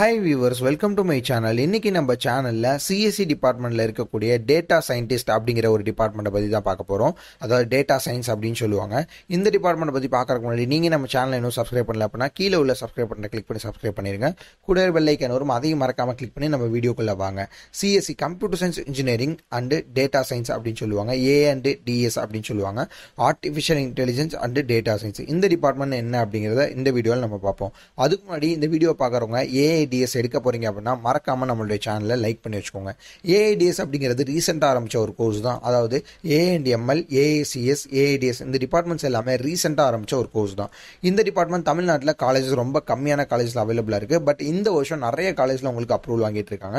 hi viewers welcome to my channel இன்னைக்கு நம்ம சேனலில் சிஎஸ்சி டிபார்ட்மெண்ட்டில் இருக்கக்கூடிய டேட்டா சயின்டிஸ்ட் அப்படிங்கிற ஒரு டிபார்ட்மெண்ட்டை பற்றி தான் பார்க்க போகிறோம் அதாவது டேட்டா சயின்ஸ் அப்படின்னு சொல்லுவாங்க இந்த டிபார்ட்மெண்ட்டை பற்றி பார்க்கறதுக்கு முன்னாடி நீங்கள் நம்ம சேனலை இன்னும் சப்ஸ்கிரைப் பண்ணல அப்படின்னா கீழே உள்ள சப்ஸ்கிரைப் பண்ண கிளிக் பண்ணி சப்ஸ்கிரைப் பண்ணிடுங்க கூட பெல்லைக்கன் வரும் அதையும் மறக்காமல் கிளிக் பண்ணி நம்ம வீடியோக்குள்ளே வாங்க CSE computer science engineering and data science அப்படின்னு சொல்லுவாங்க ஏ அண்டு டிஎஸ் அப்படின்னு சொல்லுவாங்க artificial intelligence and data science இந்த டிபார்ட்மெண்ட் என்ன அப்படிங்கிறத இந்த வீடியோவில் நம்ம பார்ப்போம் அதுக்கு முன்னாடி இந்த வீடியோ பார்க்குறவங்க ஏஐ ஏஐடிஎஸ் எடுக்க போகிறீங்க அப்படின்னா மறக்காமல் நம்மளுடைய சேனலில் லைக் பண்ணி வச்சுக்கோங்க ஏஐடிஎஸ் அப்படிங்கிறது ரீசெண்டாக ஆரம்பித்த ஒரு கோர்ஸ் தான் அதாவது ஏஎன்டிஎம்எல் ஏஏசிஎஸ் ஏஐடிஎஸ் இந்த டிபார்ட்மெண்ட்ஸ் எல்லாமே ரீசெண்டாக ஆரம்பித்த ஒரு கோர்ஸ் தான் இந்த டிபார்ட்மெண்ட் தமிழ்நாட்டில் காலேஜஸ் ரொம்ப கம்மியான காலேஜில் அவைலபிளாக இருக்குது பட் இந்த வருஷம் நிறைய காலேஜில் உங்களுக்கு அப்ரூவல் வாங்கிட்டு இருக்காங்க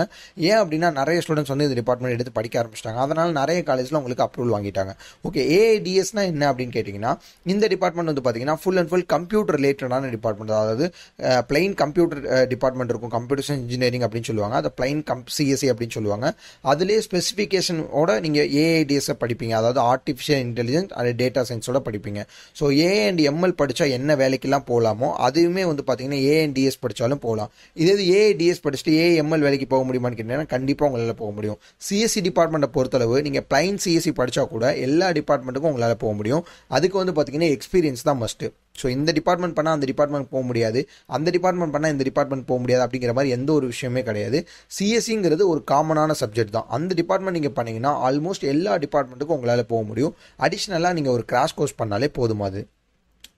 ஏன் அப்படின்னா நிறைய ஸ்டூடெண்ட்ஸ் வந்து இந்த டிபார்ட்மெண்ட் எடுத்து படிக்க ஆரம்பிச்சிட்டாங்க அதனால் நிறைய காலேஜில் உங்களுக்கு அப்ரூவல் வாங்கிட்டாங்க ஓகே ஏஐடிஎஸ்னா என்ன அப்படின்னு கேட்டிங்கன்னா இந்த டிபார்ட்மெண்ட் வந்து பார்த்தீங்கன்னா ஃபுல் அண்ட் ஃபுல் கம்ப்யூட்டர் ரிலேட்டடான டிபார்ட்மெண்ட் அதாவது பிளெயின் கம்ப்யூட்டர் டிபார்ட்மெண்ட் மெத்தட் இருக்கும் கம்ப்யூட்டர் இன்ஜினியரிங் அப்படின்னு சொல்லுவாங்க அது பிளைன் கம் சிஎஸ்சி அப்படின்னு சொல்லுவாங்க அதுலேயே ஸ்பெசிஃபிகேஷனோட நீங்கள் ஏஐடிஎஸை படிப்பீங்க அதாவது ஆர்டிஃபிஷியல் இன்டெலிஜென்ஸ் அது டேட்டா சயின்ஸோட படிப்பீங்க ஸோ ஏ அண்ட் எம்எல் படித்தா என்ன வேலைக்கெல்லாம் போகலாமோ அதுவுமே வந்து பார்த்தீங்கன்னா ஏ அண்ட் டிஎஸ் படித்தாலும் போகலாம் இதே இது ஏஐடிஎஸ் படிச்சுட்டு ஏஎம்எல் வேலைக்கு போக முடியுமான்னு கேட்டிங்கன்னா கண்டிப்பாக உங்களால் போக முடியும் சிஎஸ்சி டிபார்ட்மெண்ட்டை e பொறுத்தளவு நீங்கள் பிளைன் சிஎஸ்சி e படித்தா கூட எல்லா டிபார்ட்மெண்ட்டுக்கும் உங்களால் போக முடியும் அதுக்கு வந்து பார்த்தீங்கன்னா எக்ஸ்பீரியன்ஸ் தான் மஸ்ட்டு ஸோ இந்த டிபார்ட்மெண்ட் பண்ணால் அந்த டிபார்ட்மெண்ட் போக முடியாது அந்த டிபார்ட்மெண்ட் பண்ணால் இந்த டிபார்ட்மெண்ட் போக முடியாது அப்படிங்கிற மாதிரி எந்த ஒரு விஷயமே கிடையாது சிஎஸ்சிங்கிறது ஒரு காமனான சப்ஜெக்ட் தான் அந்த டிபார்ட்மெண்ட் நீங்கள் பண்ணிங்கன்னா ஆல்மோஸ்ட் எல்லா டிபார்ட்மெண்ட்டுக்கும் உங்களால் போக முடியும் அடிஷ்னலாக நீங்கள் ஒரு கிராஷ் கோர்ஸ் பண்ணாலே போதுமாது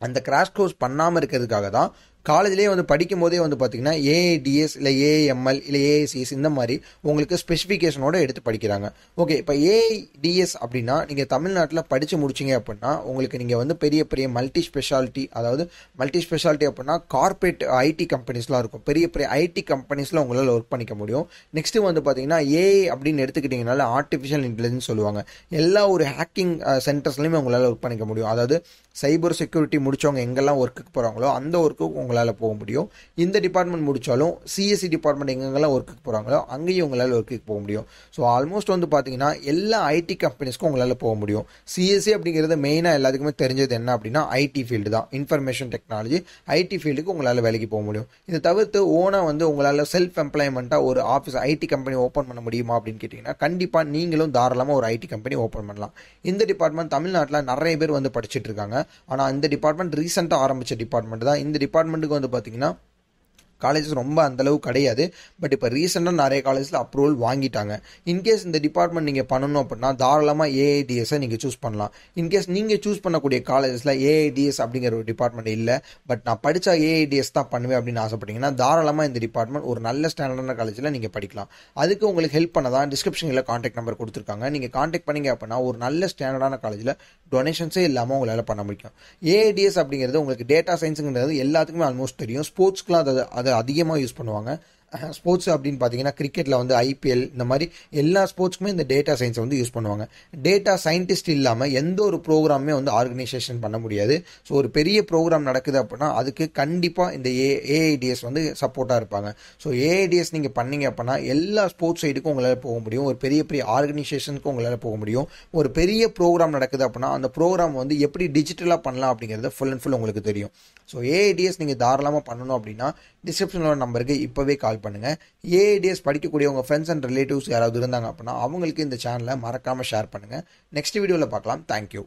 அந்த கிராஷ் கோர்ஸ் பண்ணாமல் இருக்கிறதுக்காக தான் காலேஜ்லேயே வந்து படிக்கும் போதே வந்து பார்த்தீங்கன்னா ஏஐடிஎஸ் இல்லை ஏஎம்எல் இல்லை ஏஐசிஎஸ் இந்த மாதிரி உங்களுக்கு ஸ்பெசிஃபிகேஷனோட எடுத்து படிக்கிறாங்க ஓகே இப்போ ஏஐடிஎஸ் அப்படின்னா நீங்கள் தமிழ்நாட்டில் படித்து முடிச்சிங்க அப்படின்னா உங்களுக்கு நீங்கள் வந்து பெரிய பெரிய மல்டி ஸ்பெஷாலிட்டி அதாவது மல்டி ஸ்பெஷாலிட்டி அப்படின்னா கார்பரேட் ஐடி கம்பெனிஸ்லாம் இருக்கும் பெரிய பெரிய ஐடி கம்பெனிஸில் உங்களால் ஒர்க் பண்ணிக்க முடியும் நெக்ஸ்ட்டு வந்து பார்த்தீங்கன்னா ஏஐ அப்படின்னு எடுத்துக்கிட்டிங்கனால ஆர்டிஃபிஷியல் இன்டெலிஜென்ஸ் சொல்லுவாங்க எல்லா ஒரு ஹேக்கிங் சென்டர்ஸ்லையுமே உங்களால் ஒர்க் பண்ணிக்க முடியும் அதாவது சைபர் செக்யூரிட்டி முடித்தவங்க எங்கெல்லாம் ஒர்க்குக்கு போகிறாங்களோ அந்த ஒர்க்கு உங்களால் போக முடியும் இந்த டிபார்ட்மெண்ட் முடித்தாலும் சிஎஸ்சி டிபார்ட்மெண்ட் எங்கெங்கெல்லாம் ஒர்க்குக்கு போகிறாங்களோ அங்கேயும் உங்களால் ஒர்க்குக்கு போக முடியும் ஸோ ஆல்மோஸ்ட் வந்து பார்த்தீங்கன்னா எல்லா ஐடி கம்பெனிஸ்க்கும் உங்களால் போக முடியும் சிஎஸ்சி e அப்படிங்கிறது மெயினாக எல்லாத்துக்குமே தெரிஞ்சது என்ன அப்படின்னா ஐடி ஃபீல்டு தான் இன்ஃபர்மேஷன் டெக்னாலஜி ஐடி ஃபீல்டுக்கு உங்களால் வேலைக்கு போக முடியும் இதை தவிர்த்து ஓனாக வந்து உங்களால் செல்ஃப் எம்ப்ளாய்மெண்ட்டாக ஒரு ஆஃபீஸ் ஐடி கம்பெனி ஓப்பன் பண்ண முடியுமா அப்படின்னு கேட்டிங்கன்னா கண்டிப்பாக நீங்களும் தாராளமாக ஒரு ஐடி கம்பெனி ஓப்பன் பண்ணலாம் இந்த டிபார்ட்மெண்ட் தமிழ்நாட்டில் நிறைய பேர் வந்து படிச்சுட்டு இருக்காங்க ஆனால் இந்த டிபார்ட்மெண்ட் ரீசெண்டாக ஆரம்பித்த டிபார்ட்மெண்ட் தான் இந்த டிபார்ட்மெண்ட் को வந்து பாத்தீங்கனா காலேஜ் ரொம்ப அந்தளவு கிடையாது பட் இப்போ ரீசெண்டாக நிறைய காலேஜில் அப்ரூவல் வாங்கிட்டாங்க இன்கேஸ் இந்த டிபார்ட்மெண்ட் நீங்கள் பண்ணணும் அப்படின்னா தாராளமாக ஏஐடிஎஸை நீங்கள் சூஸ் பண்ணலாம் இன்கேஸ் நீங்கள் சூஸ் பண்ணக்கூடிய காலேஜஸில் ஏஐடிஎஸ் அப்படிங்கிற ஒரு டிபார்ட்மெண்ட் இல்லை பட் நான் படித்தா ஏஐடிஎஸ் தான் பண்ணுவேன் அப்படின்னு ஆசைப்பட்டீங்கன்னா தாராளமாக இந்த டிபார்ட்மெண்ட் ஒரு நல்ல ஸ்டாண்டர்டான காலேஜில் நீங்கள் படிக்கலாம் அதுக்கு உங்களுக்கு ஹெல்ப் பண்ண தான் டிஸ்கிரிப்ஷனில் காண்டாக்ட் நம்பர் கொடுத்துருக்காங்க நீங்கள் காண்டாக்ட் பண்ணீங்க அப்படின்னா ஒரு நல்ல ஸ்டாண்டர்டான காலேஜில் டொனேஷன்ஸே இல்லாமல் உங்களால் பண்ண முடியும் ஏஐடிஎஸ் அப்படிங்கிறது உங்களுக்கு டேட்டா சயின்ஸுங்கிறது எல்லாத்துக்குமே ஆல்மோஸ்ட் தெரியும் ஸ்போர்ட்ஸ்க்குலாம் அதை அதை அதிகமாக யூஸ் பண்ணுவாங்க ஸ்போர்ட்ஸ் அப்படின்னு பார்த்தீங்கன்னா கிரிக்கெட்டில் வந்து ஐபிஎல் இந்த மாதிரி எல்லா ஸ்போர்ட்ஸ்க்குமே இந்த டேட்டா சயின்ஸை வந்து யூஸ் பண்ணுவாங்க டேட்டா சயின்டிஸ்ட் இல்லாமல் எந்த ஒரு ப்ரோக்ராமே வந்து ஆர்கனைசேஷன் பண்ண முடியாது ஸோ ஒரு பெரிய ப்ரோக்ராம் நடக்குது அப்படின்னா அதுக்கு கண்டிப்பாக இந்த ஏ ஏஐடிஎஸ் வந்து சப்போர்ட்டாக இருப்பாங்க ஸோ ஏஐடிஎஸ் நீங்கள் பண்ணீங்க அப்படின்னா எல்லா ஸ்போர்ட்ஸ் சைடுக்கும் உங்களால் போக முடியும் ஒரு பெரிய பெரிய ஆர்கனைசேஷனுக்கும் உங்களால் போக முடியும் ஒரு பெரிய ப்ரோக்ராம் நடக்குது அப்படின்னா அந்த ப்ரோக்ராம் வந்து எப்படி டிஜிட்டலாக பண்ணலாம் அப்படிங்கிறது ஃபுல் அண்ட் ஃபுல் உங்களுக்கு தெரியும் ஸோ ஏஐடிஎஸ் நீங்கள் தாராளமாக பண்ணணும் அப்படின்னா டிஸ்கிரிப்ஷனோட நம்பருக்கு இப்போவே கால் பண்ணுங்கள் ஏஏடிஎஸ் படிக்கக்கூடிய உங்கள் ஃப்ரெண்ட்ஸ் அண்ட் ரிலேட்டிவ்ஸ் யாராவது இருந்தாங்க அப்படின்னா அவங்களுக்கு இந்த சேனலை மறக்காமல் ஷேர் பண்ணுங்கள் நெக்ஸ்ட் வீடியோவில் பார்க்கலாம் தேங்க்யூ